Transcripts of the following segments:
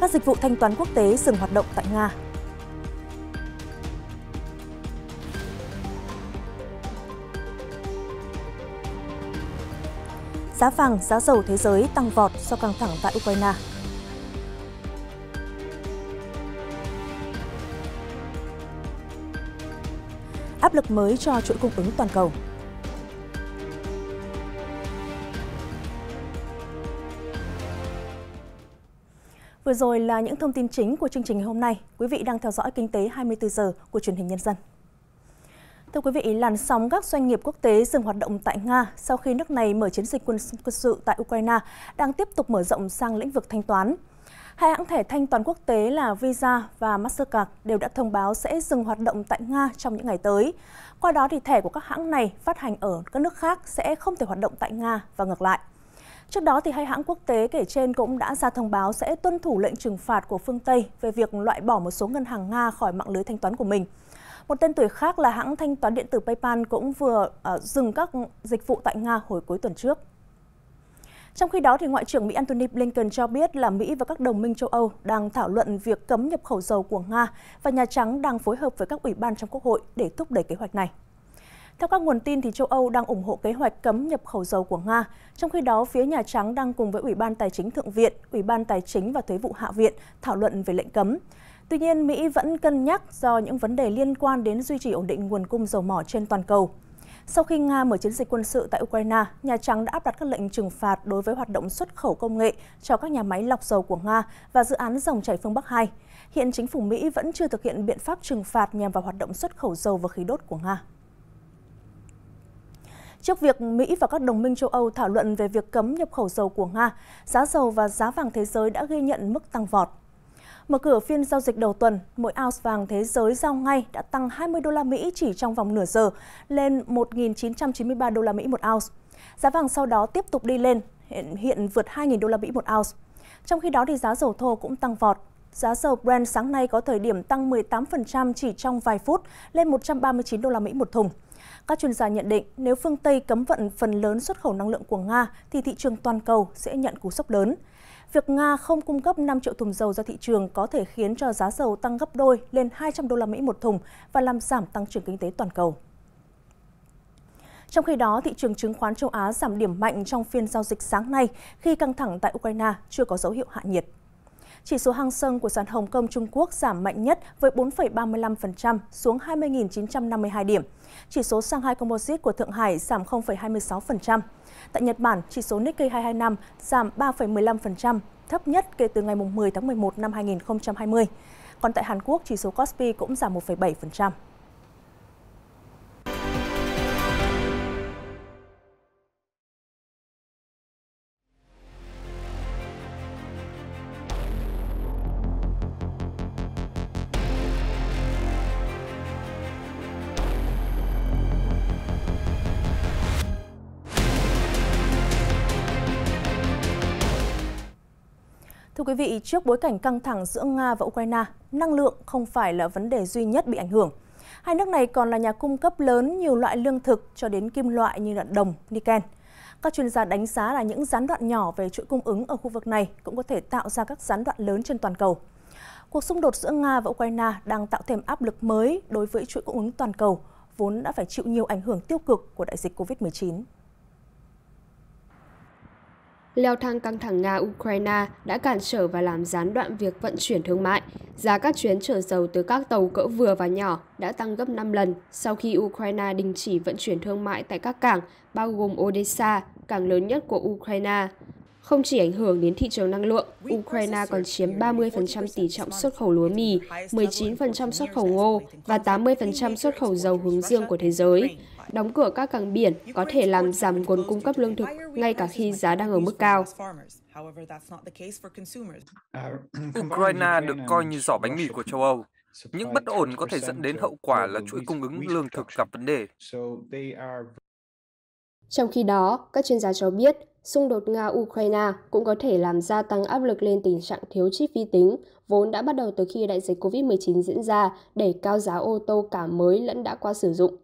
các dịch vụ thanh toán quốc tế dừng hoạt động tại Nga. Giá vàng, giá dầu thế giới tăng vọt do căng thẳng tại Ukraine. Áp lực mới cho chuỗi cung ứng toàn cầu. Vừa rồi là những thông tin chính của chương trình ngày hôm nay. Quý vị đang theo dõi Kinh tế 24 giờ của truyền hình Nhân dân. Thưa quý vị, làn sóng các doanh nghiệp quốc tế dừng hoạt động tại Nga sau khi nước này mở chiến dịch quân sự tại Ukraine đang tiếp tục mở rộng sang lĩnh vực thanh toán. Hai hãng thẻ thanh toán quốc tế là Visa và Mastercard đều đã thông báo sẽ dừng hoạt động tại Nga trong những ngày tới. Qua đó thì thẻ của các hãng này phát hành ở các nước khác sẽ không thể hoạt động tại Nga và ngược lại. Trước đó, thì hai hãng quốc tế kể trên cũng đã ra thông báo sẽ tuân thủ lệnh trừng phạt của phương Tây về việc loại bỏ một số ngân hàng Nga khỏi mạng lưới thanh toán của mình. Một tên tuổi khác là hãng thanh toán điện tử PayPal cũng vừa uh, dừng các dịch vụ tại Nga hồi cuối tuần trước. Trong khi đó, thì Ngoại trưởng Mỹ Antony Blinken cho biết là Mỹ và các đồng minh châu Âu đang thảo luận việc cấm nhập khẩu dầu của Nga và Nhà Trắng đang phối hợp với các ủy ban trong Quốc hội để thúc đẩy kế hoạch này. Theo các nguồn tin, thì châu Âu đang ủng hộ kế hoạch cấm nhập khẩu dầu của Nga. Trong khi đó, phía Nhà Trắng đang cùng với Ủy ban Tài chính Thượng viện, Ủy ban Tài chính và Thuế vụ Hạ viện thảo luận về lệnh cấm. Tuy nhiên, Mỹ vẫn cân nhắc do những vấn đề liên quan đến duy trì ổn định nguồn cung dầu mỏ trên toàn cầu. Sau khi Nga mở chiến dịch quân sự tại Ukraine, Nhà Trắng đã áp đặt các lệnh trừng phạt đối với hoạt động xuất khẩu công nghệ cho các nhà máy lọc dầu của Nga và dự án dòng chảy phương Bắc 2. Hiện chính phủ Mỹ vẫn chưa thực hiện biện pháp trừng phạt nhằm vào hoạt động xuất khẩu dầu và khí đốt của Nga trước việc Mỹ và các đồng minh châu Âu thảo luận về việc cấm nhập khẩu dầu của Nga, giá dầu và giá vàng thế giới đã ghi nhận mức tăng vọt. Mở cửa phiên giao dịch đầu tuần, mỗi ounce vàng thế giới giao ngay đã tăng 20 đô la Mỹ chỉ trong vòng nửa giờ, lên 1.993 đô la Mỹ một ounce. Giá vàng sau đó tiếp tục đi lên, hiện, hiện vượt 2.000 đô la Mỹ một ounce. Trong khi đó thì giá dầu thô cũng tăng vọt. Giá dầu Brent sáng nay có thời điểm tăng 18% chỉ trong vài phút lên 139 đô la Mỹ một thùng các chuyên gia nhận định nếu phương Tây cấm vận phần lớn xuất khẩu năng lượng của Nga thì thị trường toàn cầu sẽ nhận cú sốc lớn. Việc Nga không cung cấp 5 triệu thùng dầu ra thị trường có thể khiến cho giá dầu tăng gấp đôi lên 200 đô la Mỹ một thùng và làm giảm tăng trưởng kinh tế toàn cầu. Trong khi đó, thị trường chứng khoán châu Á giảm điểm mạnh trong phiên giao dịch sáng nay khi căng thẳng tại Ukraine chưa có dấu hiệu hạ nhiệt chỉ số hang sông của sàn Hồng Kông Trung Quốc giảm mạnh nhất với 4,35% xuống 20.952 điểm. Chỉ số Shanghai Composite của Thượng Hải giảm 0,26%. Tại Nhật Bản, chỉ số Nikkei 225 giảm 3,15%, thấp nhất kể từ ngày 10 tháng 11 năm 2020. Còn tại Hàn Quốc, chỉ số Kospi cũng giảm 1,7%. quý vị, trước bối cảnh căng thẳng giữa Nga và Ukraine, năng lượng không phải là vấn đề duy nhất bị ảnh hưởng. Hai nước này còn là nhà cung cấp lớn nhiều loại lương thực cho đến kim loại như là đồng, niken. Các chuyên gia đánh giá là những gián đoạn nhỏ về chuỗi cung ứng ở khu vực này cũng có thể tạo ra các gián đoạn lớn trên toàn cầu. Cuộc xung đột giữa Nga và Ukraine đang tạo thêm áp lực mới đối với chuỗi cung ứng toàn cầu, vốn đã phải chịu nhiều ảnh hưởng tiêu cực của đại dịch COVID-19 leo thang căng thẳng Nga-Ukraine đã cản trở và làm gián đoạn việc vận chuyển thương mại. Giá các chuyến chở dầu từ các tàu cỡ vừa và nhỏ đã tăng gấp 5 lần sau khi Ukraine đình chỉ vận chuyển thương mại tại các cảng, bao gồm Odessa, cảng lớn nhất của Ukraine. Không chỉ ảnh hưởng đến thị trường năng lượng, Ukraine còn chiếm 30% tỷ trọng xuất khẩu lúa mì, 19% xuất khẩu ngô và 80% xuất khẩu dầu hướng dương của thế giới. Đóng cửa các cảng biển có thể làm giảm nguồn cung cấp lương thực ngay cả khi giá đang ở mức cao. À, Ukraine được coi như giỏ bánh mì của châu Âu. Những bất ổn có thể dẫn đến hậu quả là chuỗi cung ứng lương thực gặp vấn đề. Trong khi đó, các chuyên gia cho biết xung đột Nga-Ukraine cũng có thể làm gia tăng áp lực lên tình trạng thiếu chip vi tính, vốn đã bắt đầu từ khi đại dịch COVID-19 diễn ra để cao giá ô tô cả mới lẫn đã qua sử dụng.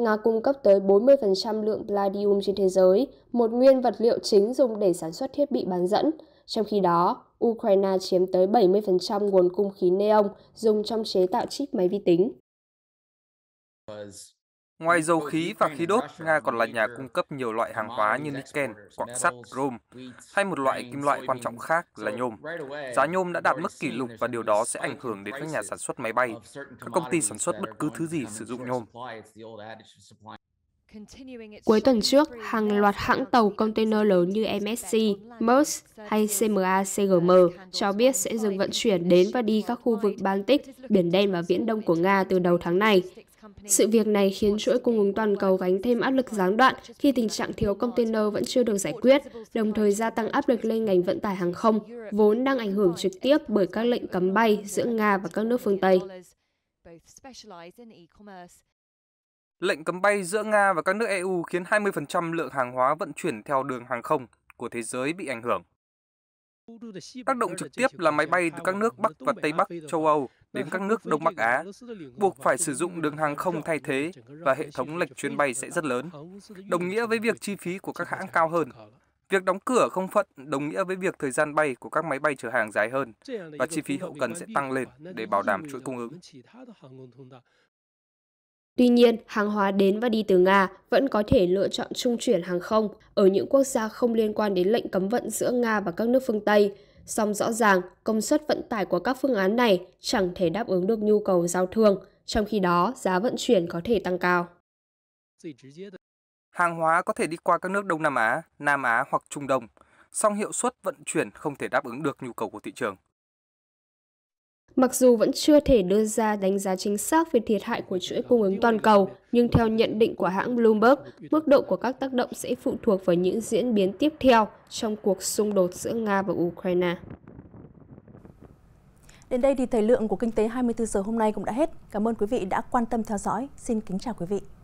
Nga cung cấp tới 40% lượng palladium trên thế giới, một nguyên vật liệu chính dùng để sản xuất thiết bị bán dẫn. Trong khi đó, Ukraine chiếm tới 70% nguồn cung khí neon dùng trong chế tạo chip máy vi tính. Ngoài dầu khí và khí đốt, Nga còn là nhà cung cấp nhiều loại hàng hóa như niken, quặng sắt, rôm, hay một loại kim loại quan trọng khác là nhôm. Giá nhôm đã đạt mức kỷ lục và điều đó sẽ ảnh hưởng đến các nhà sản xuất máy bay, các công ty sản xuất bất cứ thứ gì sử dụng nhôm. Cuối tuần trước, hàng loạt hãng tàu container lớn như MSC, Maersk hay CMA-CGM cho biết sẽ dừng vận chuyển đến và đi các khu vực Baltic, Biển Đen và Viễn Đông của Nga từ đầu tháng này. Sự việc này khiến chuỗi cung ứng toàn cầu gánh thêm áp lực gián đoạn khi tình trạng thiếu container vẫn chưa được giải quyết, đồng thời gia tăng áp lực lên ngành vận tải hàng không, vốn đang ảnh hưởng trực tiếp bởi các lệnh cấm bay giữa Nga và các nước phương Tây. Lệnh cấm bay giữa Nga và các nước EU khiến 20% lượng hàng hóa vận chuyển theo đường hàng không của thế giới bị ảnh hưởng. Tác động trực tiếp là máy bay từ các nước Bắc và Tây Bắc châu Âu đến các nước Đông Bắc Á, buộc phải sử dụng đường hàng không thay thế và hệ thống lệch chuyến bay sẽ rất lớn, đồng nghĩa với việc chi phí của các hãng cao hơn. Việc đóng cửa không phận đồng nghĩa với việc thời gian bay của các máy bay chở hàng dài hơn và chi phí hậu cần sẽ tăng lên để bảo đảm chuỗi cung ứng. Tuy nhiên, hàng hóa đến và đi từ Nga vẫn có thể lựa chọn trung chuyển hàng không ở những quốc gia không liên quan đến lệnh cấm vận giữa Nga và các nước phương Tây. Song rõ ràng, công suất vận tải của các phương án này chẳng thể đáp ứng được nhu cầu giao thương, trong khi đó giá vận chuyển có thể tăng cao. Hàng hóa có thể đi qua các nước Đông Nam Á, Nam Á hoặc Trung Đông, song hiệu suất vận chuyển không thể đáp ứng được nhu cầu của thị trường. Mặc dù vẫn chưa thể đưa ra đánh giá chính xác về thiệt hại của chuỗi cung ứng toàn cầu, nhưng theo nhận định của hãng Bloomberg, mức độ của các tác động sẽ phụ thuộc vào những diễn biến tiếp theo trong cuộc xung đột giữa Nga và Ukraine. Đến đây thì thời lượng của Kinh tế 24 giờ hôm nay cũng đã hết. Cảm ơn quý vị đã quan tâm theo dõi. Xin kính chào quý vị.